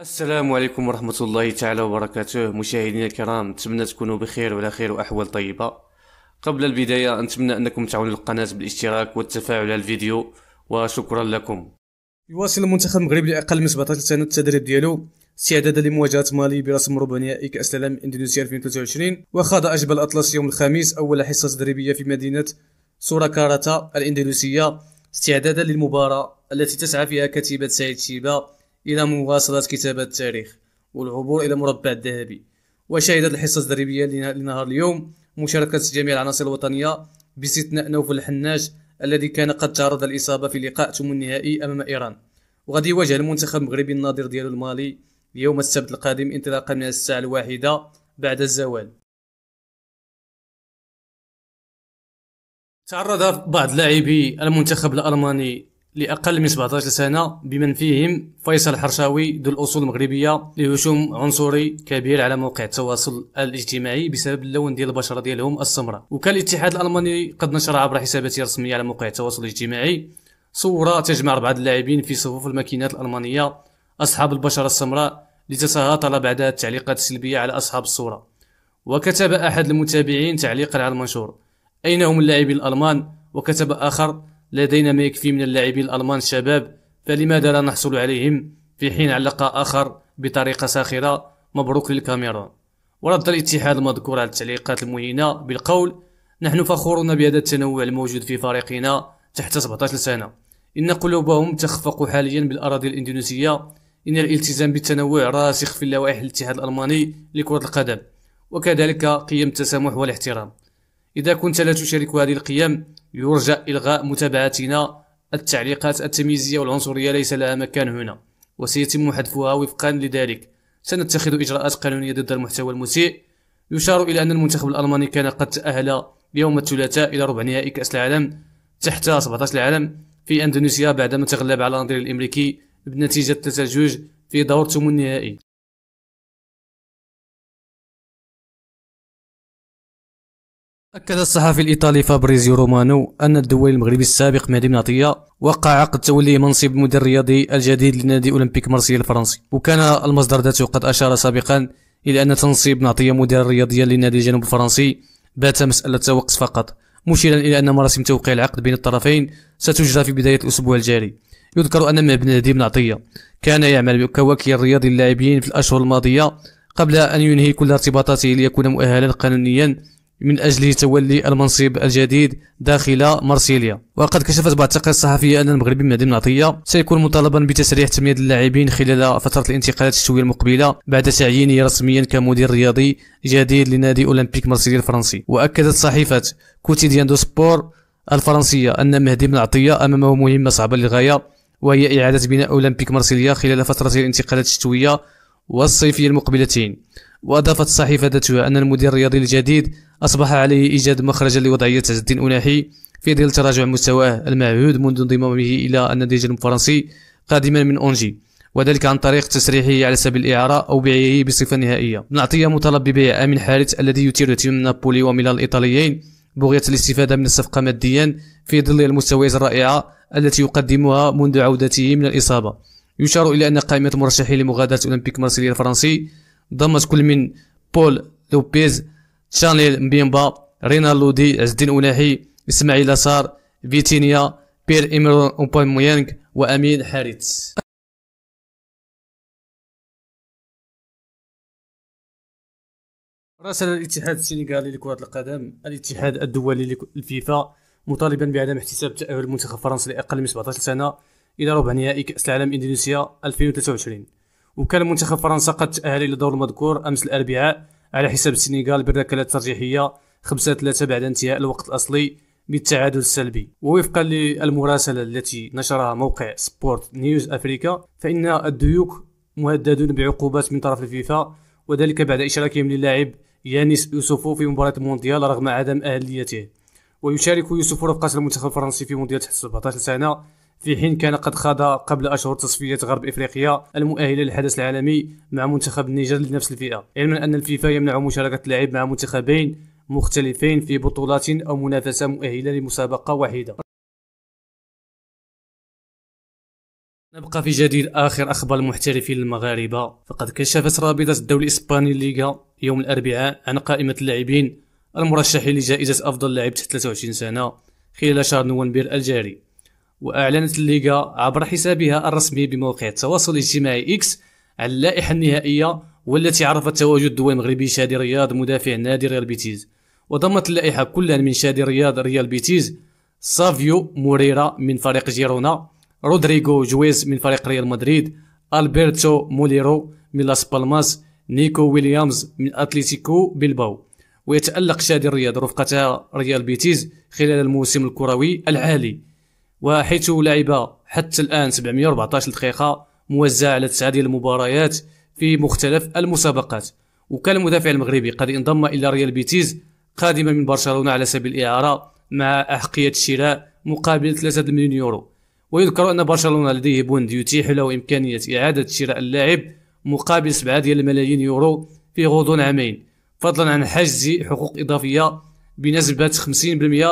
السلام عليكم ورحمة الله تعالى وبركاته مشاهدينا الكرام نتمنى تكونوا بخير وعلى خير وأحوال طيبة قبل البداية نتمنى أنكم تعاونوا القناة بالاشتراك والتفاعل على الفيديو وشكرا لكم يواصل المنتخب المغربي لأقل من 17 سنة التدريب ديالو استعدادا لمواجهة مالي برسم ربع نهائي كأس العالم إندونيسيا 2023 وخاض أجبل الأطلس يوم الخميس أول حصة تدريبية في مدينة سوراكارتا الإندونيسية استعدادا للمباراة التي تسعى فيها كتيبة سعيد شيبة إلى مواصلة كتابة التاريخ والعبور إلى مربع الذهبي وشهدت الحصة التدريبية لنهار اليوم مشاركة جميع العناصر الوطنية باستثناء نوفل الحناج الذي كان قد تعرض للإصابة في لقاء ثم النهائي أمام إيران وغادي يواجه المنتخب المغربي الناظر ديالو المالي يوم السبت القادم انطلاقا من الساعة الواحدة بعد الزوال تعرض بعض لاعبي المنتخب الألماني لأقل من 17 سنة بمن فيهم فيصل الحرشاوي ذو الأصول المغربية لهجوم عنصري كبير على موقع التواصل الاجتماعي بسبب اللون ديال البشرة ديالهم السمراء وكان الاتحاد الألماني قد نشر عبر حساباته الرسمية على موقع التواصل الاجتماعي صورة تجمع أربعة اللاعبين في صفوف الماكينات الألمانية أصحاب البشرة السمراء لتتهاطل بعدها التعليقات السلبية على أصحاب الصورة وكتب أحد المتابعين تعليقا على المنشور أين هم اللاعبين الألمان وكتب آخر لدينا ما يكفي من اللاعبين الألمان الشباب فلماذا لا نحصل عليهم في حين علق آخر بطريقة ساخرة مبروك للكاميرون ورد الاتحاد المذكور على التعليقات المهينة بالقول نحن فخورون بهذا التنوع الموجود في فريقنا تحت 17 سنة إن قلوبهم تخفق حاليا بالأراضي الإندونيسية إن الالتزام بالتنوع راسخ في اللوائح الاتحاد الألماني لكرة القدم وكذلك قيم التسامح والاحترام إذا كنت لا تشارك هذه القيم يرجى إلغاء متابعتنا التعليقات التمييزية والعنصرية ليس لها مكان هنا وسيتم حذفها وفقا لذلك سنتخذ إجراءات قانونية ضد المحتوى المسيء يشار إلى أن المنتخب الألماني كان قد تأهل يوم الثلاثاء إلى ربع نهائي كأس العالم تحت 17 العالم في أندونيسيا بعدما تغلب على النظير الأمريكي بنتيجة في دور ثمن النهائي أكد الصحفي الإيطالي فابريزيو رومانو أن الدولي المغربي السابق مهدي عطية وقع عقد توليه منصب مدير الرياضي الجديد لنادي أولمبيك مارسيليا الفرنسي وكان المصدر ذاته قد أشار سابقا إلى أن تنصيب عطية مدير رياضي لنادي الجنوب الفرنسي بات مسألة وقت فقط مشيرا إلى أن مراسم توقيع العقد بين الطرفين ستجرى في بداية الأسبوع الجاري يذكر أن مهدي عطية كان يعمل كوكيل رياضي للاعبين في الأشهر الماضية قبل أن ينهي كل ارتباطاته ليكون مؤهلا قانونيا من أجل تولي المنصب الجديد داخل مارسيليا وقد كشفت بعض التقارير الصحفية أن المغربي مهدي مدينة عطية سيكون مطالبا بتسريح تمرير اللاعبين خلال فترة الانتقالات الشتوية المقبلة بعد تعيينه رسميا كمدير رياضي جديد لنادي أولمبيك مارسيليا الفرنسي وأكدت صحيفة كوتيديان دو سبور الفرنسية أن مهدي بن عطية أمامه مهمة صعبة للغاية وهي إعادة بناء أولمبيك مارسيليا خلال فترة الانتقالات الشتوية والصيفية المقبلتين وأضافت الصحيفة ذاتها أن المدير الرياضي الجديد أصبح عليه إيجاد مخرجا لوضعية عز الدين أناحي في ظل تراجع مستواه المعهود منذ انضمامه إلى النادي الفرنسي قادما من أونجي وذلك عن طريق تسريحه على سبيل الإعارة أو بيعه بصفة نهائية عطية مطالب ببيع أمين حارث الذي يثير اهتمام نابولي وميلان الإيطاليين بغية الاستفادة من الصفقة ماديا في ظل المستويات الرائعة التي يقدمها منذ عودته من الإصابة يشار إلى أن قائمة المرشحين لمغادرة أولمبيك مارسيليا الفرنسي ضمت كل من بول لوبيز تشانيل مبيمبا رينا لودي عز الدين اولاحي إسماعيل صار فيتينيا بير إمرون أوباميانغ وأمين حارث راسل الاتحاد السنغالي لكرة القدم الاتحاد الدولي للفيفا مطالبا بعدم احتساب تأهل منتخب فرنسا لأقل من 17 سنة إلى ربع نهائي كأس العالم إندونيسيا 2023 وكان منتخب فرنسا قد تأهل إلى دور المذكور أمس الأربعاء على حساب السنغال بالركلات الترجيحية 5 3 بعد انتهاء الوقت الأصلي بالتعادل السلبي ووفقا للمراسلة التي نشرها موقع سبورت نيوز أفريكا فإن الديوك مهددون بعقوبات من طرف الفيفا وذلك بعد إشراكهم للاعب يانيس يوسفو في مباراة المونديال رغم عدم أهليته ويشارك يوسف رفقة المنتخب الفرنسي في مونديال تحت 17 سنة في حين كان قد خاض قبل أشهر تصفيات غرب إفريقيا المؤهلة للحدث العالمي مع منتخب النيجر لنفس الفئة علما أن الفيفا يمنع مشاركة اللاعب مع منتخبين مختلفين في بطولات أو منافسة مؤهلة لمسابقة واحدة نبقى في جديد آخر أخبار المحترفين المغاربة فقد كشفت رابطة الدوري الإسباني الليغا يوم الأربعاء عن قائمة اللاعبين المرشحين لجائزة أفضل لاعب تحت 23 سنة خلال شهر نوفمبر الجاري وأعلنت الليغا عبر حسابها الرسمي بموقع التواصل الاجتماعي إكس على اللائحة النهائية والتي عرفت تواجد دول مغربي شادي رياض مدافع نادي ريال بيتيز وضمت اللائحة كلا من شادي رياض ريال بيتيز سافيو موريرا من فريق جيرونا رودريغو جويز من فريق ريال مدريد ألبرتو موليرو من لاس بالماس نيكو ويليامز من أتليتيكو بيلباو ويتألق شادي رياض رفقتها ريال بيتيز خلال الموسم الكروي العالي وحيث لعب حتى الآن 714 دقيقة موزعة على تسعة ديال المباريات في مختلف المسابقات وكان المدافع المغربي قد انضم إلى ريال بيتيز قادما من برشلونة على سبيل الإعارة مع أحقية الشراء مقابل 3 مليون يورو ويذكر أن برشلونة لديه بوند يتيح له إمكانية إعادة شراء اللاعب مقابل 7 ديال الملايين يورو في غضون عامين فضلا عن حجز حقوق إضافية بنسبة 50%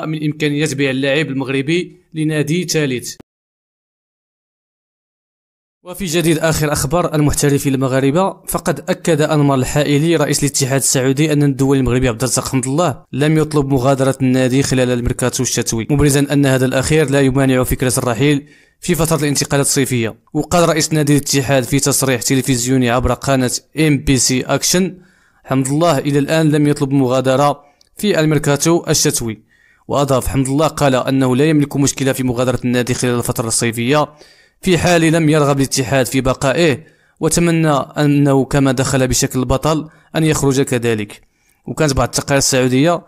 من إمكانيات بيع اللاعب المغربي لنادي ثالث وفي جديد آخر أخبار المحترفين المغاربة فقد أكد أنمر الحائلي رئيس الاتحاد السعودي أن الدول المغربي عبد الرزاق حمد الله لم يطلب مغادرة النادي خلال الميركاتو الشتوي مبرزا أن هذا الأخير لا يمانع فكرة الرحيل في فترة الانتقالات الصيفية وقال رئيس نادي الاتحاد في تصريح تلفزيوني عبر قناة ام بي سي اكشن حمد الله إلى الآن لم يطلب مغادرة في الميركاتو الشتوي وأضاف حمد الله قال أنه لا يملك مشكلة في مغادرة النادي خلال الفترة الصيفية في حال لم يرغب الاتحاد في بقائه وتمنى أنه كما دخل بشكل بطل أن يخرج كذلك وكانت بعض التقارير السعودية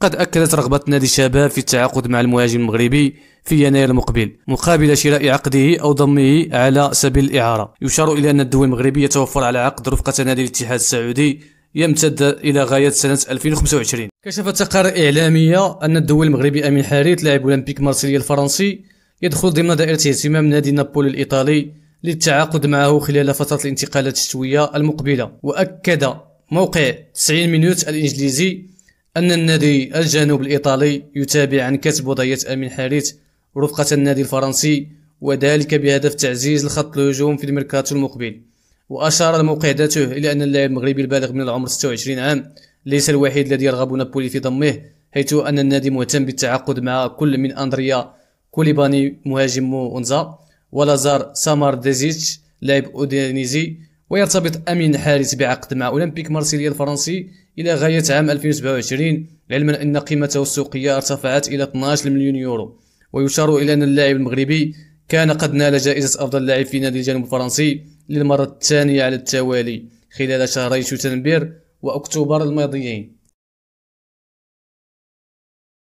قد أكدت رغبة نادي الشباب في التعاقد مع المهاجم المغربي في يناير المقبل مقابل شراء عقده أو ضمه على سبيل الإعارة يشار إلى أن الدول المغربية توفر على عقد رفقة نادي الاتحاد السعودي يمتد إلى غاية سنة 2025 كشفت تقارير إعلامية أن الدول المغربي أمين حاريت لاعب أولمبيك مارسيليا الفرنسي يدخل ضمن دائرة اهتمام نادي نابولي الإيطالي للتعاقد معه خلال فترة الانتقالات الشتوية المقبلة وأكد موقع 90 مينوت الإنجليزي أن النادي الجنوب الإيطالي يتابع عن كسب وضعية أمين حاريت رفقة النادي الفرنسي وذلك بهدف تعزيز الخط الهجوم في الميركاتو المقبل وأشار الموقع ذاته إلى أن اللاعب المغربي البالغ من العمر 26 عام ليس الوحيد الذي يرغب نابولي في ضمه حيث أن النادي مهتم بالتعاقد مع كل من أندريا كوليباني مهاجم أونزا ولازار سامار ديزيتش لاعب أودينيزي ويرتبط أمين حارس بعقد مع أولمبيك مارسيليا الفرنسي إلى غاية عام 2027 علما أن قيمته السوقية ارتفعت إلى 12 مليون يورو ويشار إلى أن اللاعب المغربي كان قد نال جائزة أفضل لاعب في نادي الجنوب الفرنسي للمرة الثانية على التوالي خلال شهري شتنبر وأكتوبر الماضيين